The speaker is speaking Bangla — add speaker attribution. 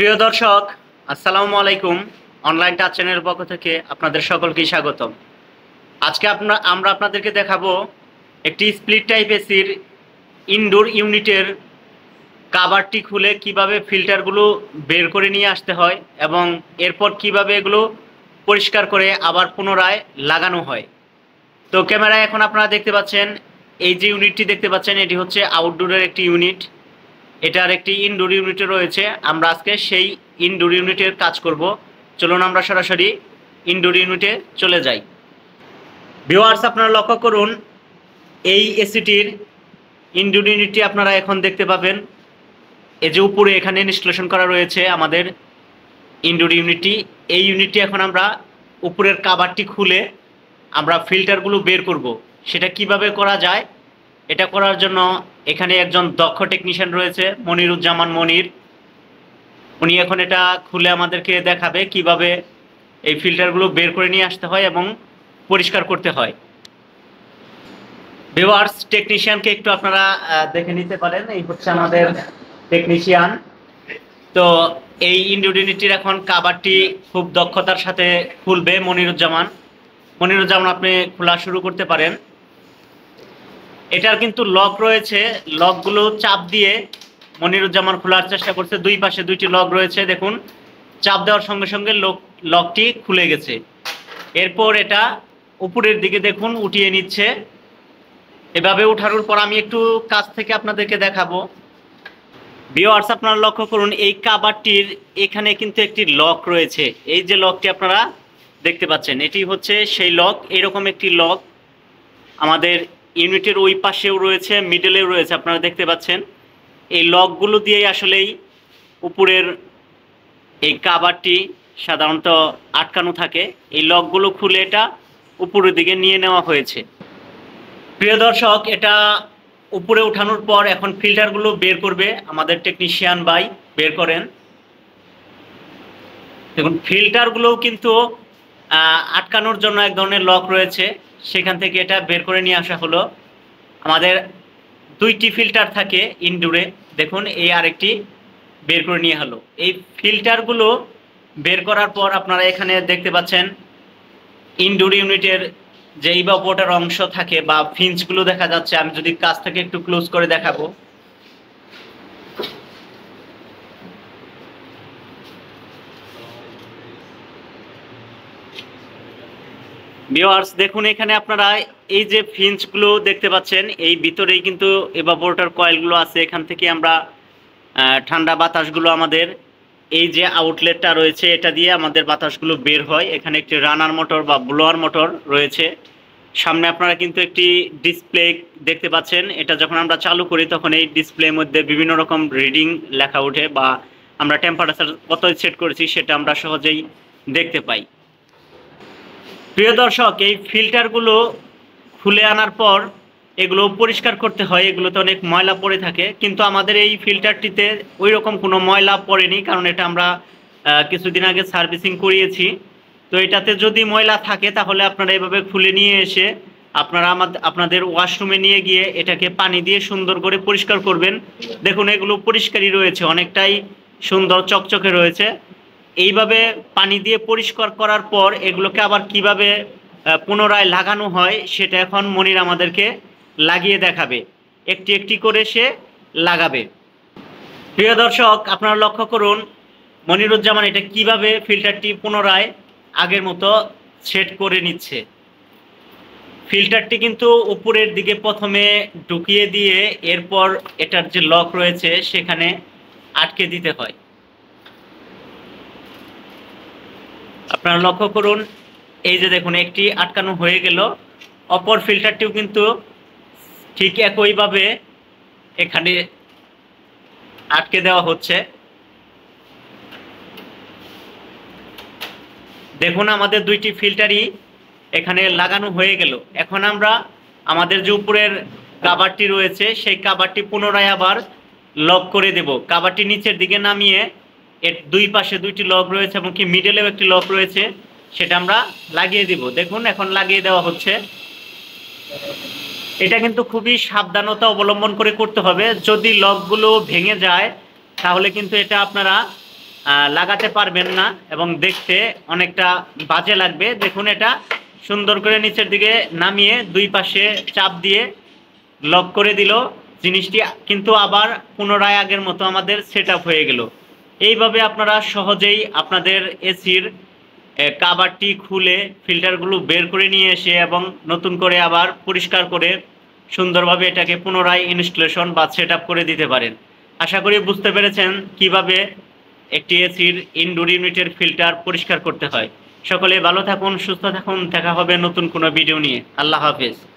Speaker 1: প্রিয় দর্শক আসসালামু আলাইকুম অনলাইন টাচ চ্যানেলের পক্ষ থেকে আপনাদের সকলকে স্বাগতম আজকে আপনার আমরা আপনাদেরকে দেখাবো একটি স্প্লিট টাইপ এসির ইনডোর ইউনিটের কাভারটি খুলে কিভাবে ফিল্টারগুলো বের করে নিয়ে আসতে হয় এবং এরপর কিভাবে এগুলো পরিষ্কার করে আবার পুনরায় লাগানো হয় তো ক্যামেরায় এখন আপনারা দেখতে পাচ্ছেন এই যে ইউনিটটি দেখতে পাচ্ছেন এটি হচ্ছে আউটডোরের একটি ইউনিট এটার একটি ইনডোর ইউনিটে রয়েছে আমরা আজকে সেই ইনডোর ইউনিটের কাজ করব চলুন আমরা সরাসরি ইনডোর ইউনিটে চলে যাই ভিওয়ার্স আপনারা লক্ষ্য করুন এই এসিটির ইনডোর ইউনিটটি আপনারা এখন দেখতে পাবেন এই যে উপরে এখানে ইনস্টলেশন করা রয়েছে আমাদের ইনডোর ইউনিটটি এই ইউনিটটি এখন আমরা উপরের কাভারটি খুলে আমরা ফিল্টারগুলো বের করব সেটা কিভাবে করা যায় এটা করার জন্য এখানে একজন দক্ষ টেকনিশিয়ান রয়েছে মনিরুজ্জামান মনির উনি এখন এটা খুলে আমাদেরকে দেখাবে কিভাবে এই ফিল্টারগুলো বের করে নিয়ে আসতে হয় এবং পরিষ্কার করতে হয় ভিওয়ার্স টেকনিশিয়ানকে একটু আপনারা দেখে নিতে পারেন এই হচ্ছে আমাদের টেকনিশিয়ান তো এই ইন্ডিউডিনিটির এখন কাবারটি খুব দক্ষতার সাথে খুলবে মনিরুজ্জামান মনিরুজ্জামান আপনি খোলা শুরু করতে পারেন এটার কিন্তু লক রয়েছে লকগুলো চাপ দিয়ে মনিরুজ্জামান খোলার চেষ্টা করছে দুই পাশে দুইটি লক রয়েছে দেখুন চাপ দেওয়ার সঙ্গে সঙ্গে লক লকটি খুলে গেছে এরপর এটা উপরের দিকে দেখুন উঠিয়ে নিচ্ছে এভাবে উঠানোর পর আমি একটু কাছ থেকে আপনাদেরকে দেখাবো বিওয়ার্স আপনারা লক্ষ্য করুন এই কাবারটির এখানে কিন্তু একটি লক রয়েছে এই যে লকটি আপনারা দেখতে পাচ্ছেন এটি হচ্ছে সেই লক এরকম একটি লক আমাদের ইউনিটের ওই পাশেও রয়েছে মিডলেও রয়েছে আপনারা দেখতে পাচ্ছেন এই লকগুলো দিয়েই আসলেই উপরের এই কাবারটি সাধারণত আটকানো থাকে এই লকগুলো খুলে এটা উপরের দিকে নিয়ে নেওয়া হয়েছে প্রিয় দর্শক এটা উপরে উঠানোর পর এখন ফিল্টারগুলো বের করবে আমাদের টেকনিশিয়ান বাই বের করেন দেখুন ফিল্টারগুলোও কিন্তু আটকানোর জন্য এক ধরনের লক রয়েছে সেখান থেকে এটা বের করে নিয়ে আসা হলো আমাদের দুইটি ফিল্টার থাকে ইনডোরে দেখুন এই আরেকটি বের করে নিয়ে হলো এই ফিল্টারগুলো বের করার পর আপনারা এখানে দেখতে পাচ্ছেন ইনডোর ইউনিটের যেই বা অংশ থাকে বা ফিঞ্চগুলো দেখা যাচ্ছে আমি যদি কাজ থেকে একটু ক্লোজ করে দেখাবো ভিওয়ার্স দেখুন এখানে আপনারা এই যে ফিঞ্চগুলো দেখতে পাচ্ছেন এই ভিতরেই কিন্তু এভাপোরেটর কয়েলগুলো আছে এখান থেকে আমরা ঠান্ডা বাতাসগুলো আমাদের এই যে আউটলেটটা রয়েছে এটা দিয়ে আমাদের বাতাসগুলো বের হয় এখানে একটি রানার মোটর বা ব্লোয়ার মোটর রয়েছে সামনে আপনারা কিন্তু একটি ডিসপ্লে দেখতে পাচ্ছেন এটা যখন আমরা চালু করি তখন এই ডিসপ্লের মধ্যে বিভিন্ন রকম রিডিং লেখা ওঠে বা আমরা টেম্পারেচার কত সেট করেছি সেটা আমরা সহজেই দেখতে পাই প্রিয় দর্শক এই ফিল্টারগুলো খুলে আনার পর এগুলো পরিষ্কার করতে হয় এগুলোতে অনেক ময়লা পড়ে থাকে কিন্তু আমাদের এই ফিল্টারটিতে ওই রকম কোনো ময়লা পড়েনি কারণ এটা আমরা কিছুদিন আগে সার্ভিসিং করিয়েছি তো এটাতে যদি ময়লা থাকে তাহলে আপনারা এভাবে খুলে নিয়ে এসে আপনারা আমাদের আপনাদের ওয়াশরুমে নিয়ে গিয়ে এটাকে পানি দিয়ে সুন্দর করে পরিষ্কার করবেন দেখুন এগুলো পরিষ্কারই রয়েছে অনেকটাই সুন্দর চকচকে রয়েছে এইভাবে পানি দিয়ে পরিষ্কার করার পর এগুলোকে আবার কিভাবে পুনরায় লাগানো হয় সেটা এখন মনির আমাদেরকে লাগিয়ে দেখাবে একটি একটি করে সে লাগাবে প্রিয় দর্শক আপনারা লক্ষ্য করুন মনিরুজ্জামান এটা কিভাবে ফিল্টারটি পুনরায় আগের মতো সেট করে নিচ্ছে ফিল্টারটি কিন্তু উপরের দিকে প্রথমে ঢুকিয়ে দিয়ে এরপর এটার যে লক রয়েছে সেখানে আটকে দিতে হয় আপনারা লক্ষ্য করুন এই যে দেখুন একটি আটকানো হয়ে গেল অপর ফিল্টারটিও কিন্তু ঠিক একইভাবে এখানে আটকে দেওয়া হচ্ছে দেখুন আমাদের দুইটি ফিল্টারই এখানে লাগানো হয়ে গেল এখন আমরা আমাদের যে উপরের কাবারটি রয়েছে সেই কাবারটি পুনরায় আবার লক করে দেব কাবারটি নিচের দিকে নামিয়ে এর দুই পাশে দুইটি লক রয়েছে এবং কি মিডলেও একটি লক রয়েছে সেটা আমরা লাগিয়ে দিব দেখুন এখন লাগিয়ে দেওয়া হচ্ছে এটা কিন্তু খুবই সাবধানতা অবলম্বন করে করতে হবে যদি লকগুলো ভেঙে যায় তাহলে কিন্তু এটা আপনারা লাগাতে পারবেন না এবং দেখতে অনেকটা বাজে লাগবে দেখুন এটা সুন্দর করে নিচের দিকে নামিয়ে দুই পাশে চাপ দিয়ে লক করে দিল জিনিসটি কিন্তু আবার পুনরায় আগের মতো আমাদের সেট হয়ে গেল এইভাবে আপনারা সহজেই আপনাদের এসির কাবারটি খুলে ফিল্টারগুলো বের করে নিয়ে এসে এবং নতুন করে আবার পরিষ্কার করে সুন্দরভাবে এটাকে পুনরায় ইনস্টলেশন বা সেট করে দিতে পারেন আশা করি বুঝতে পেরেছেন কিভাবে একটি এসির ইনডোর ইউনিটের ফিল্টার পরিষ্কার করতে হয় সকলে ভালো থাকুন সুস্থ থাকুন দেখা হবে নতুন কোনো ভিডিও নিয়ে আল্লাহ হাফেজ